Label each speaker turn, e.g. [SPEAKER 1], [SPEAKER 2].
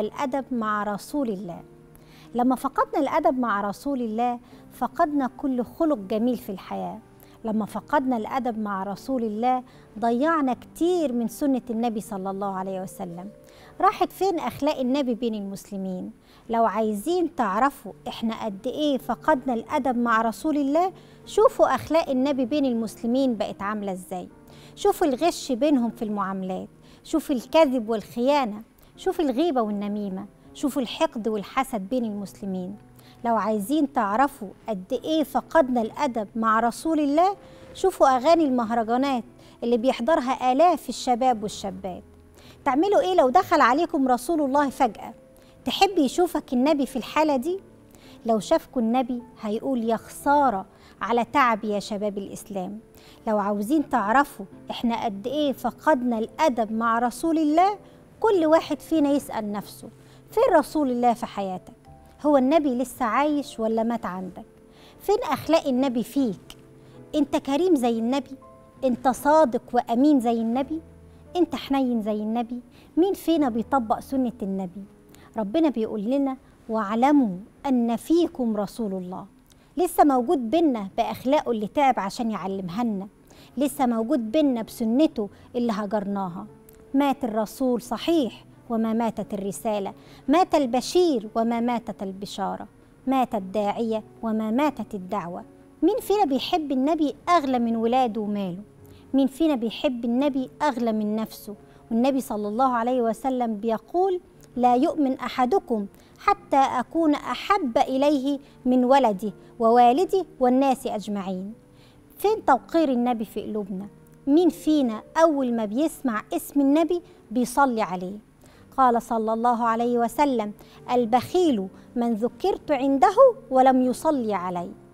[SPEAKER 1] الأدب مع رسول الله لما فقدنا الأدب مع رسول الله فقدنا كل خلق جميل في الحياة لما فقدنا الأدب مع رسول الله ضيعنا كتير من سنة النبي صلى الله عليه وسلم راحت فين أخلاق النبي بين المسلمين لو عايزين تعرفوا إحنا قد إيه فقدنا الأدب مع رسول الله شوفوا أخلاق النبي بين المسلمين بقت عاملة إزاي شوفوا الغش بينهم في المعاملات شوفوا الكذب والخيانة شوفوا الغيبة والنميمة شوفوا الحقد والحسد بين المسلمين لو عايزين تعرفوا قد ايه فقدنا الادب مع رسول الله شوفوا اغاني المهرجانات اللي بيحضرها الاف الشباب والشابات تعملوا ايه لو دخل عليكم رسول الله فجاه تحب يشوفك النبي في الحاله دي لو شافكوا النبي هيقول يا خساره على تعب يا شباب الاسلام لو عاوزين تعرفوا احنا قد ايه فقدنا الادب مع رسول الله كل واحد فينا يسأل نفسه فين رسول الله في حياتك؟ هو النبي لسه عايش ولا مات عندك؟ فين أخلاق النبي فيك؟ أنت كريم زي النبي؟ أنت صادق وأمين زي النبي؟ أنت حنين زي النبي؟ مين فينا بيطبق سنة النبي؟ ربنا بيقول لنا واعلموا أن فيكم رسول الله لسه موجود بينا بأخلاقه اللي تعب عشان يعلمها لنا لسه موجود بينا بسنته اللي هجرناها مات الرسول صحيح وما ماتت الرسالة مات البشير وما ماتت البشارة مات الداعية وما ماتت الدعوة مين فينا بيحب النبي أغلى من ولاده وماله مين فينا بيحب النبي أغلى من نفسه والنبي صلى الله عليه وسلم بيقول لا يؤمن أحدكم حتى أكون أحب إليه من ولدي ووالدي والناس أجمعين فين توقير النبي في قلوبنا مين فينا أول ما بيسمع اسم النبي بيصلي عليه قال صلى الله عليه وسلم البخيل من ذكرت عنده ولم يصلي عليه